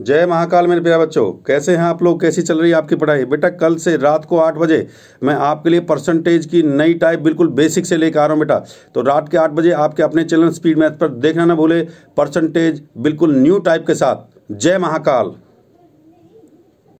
जय महाकाल मेरे प्यारे बच्चों कैसे हैं आप लोग कैसी चल रही है आपकी पढ़ाई बेटा कल से रात को आठ बजे मैं आपके लिए परसेंटेज की नई टाइप बिल्कुल बेसिक से लेकर आ रहा हूं बेटा तो रात के आठ बजे आपके अपने चैनल स्पीड मैथ पर देखना ना भूले परसेंटेज बिल्कुल न्यू टाइप के साथ जय महाकाल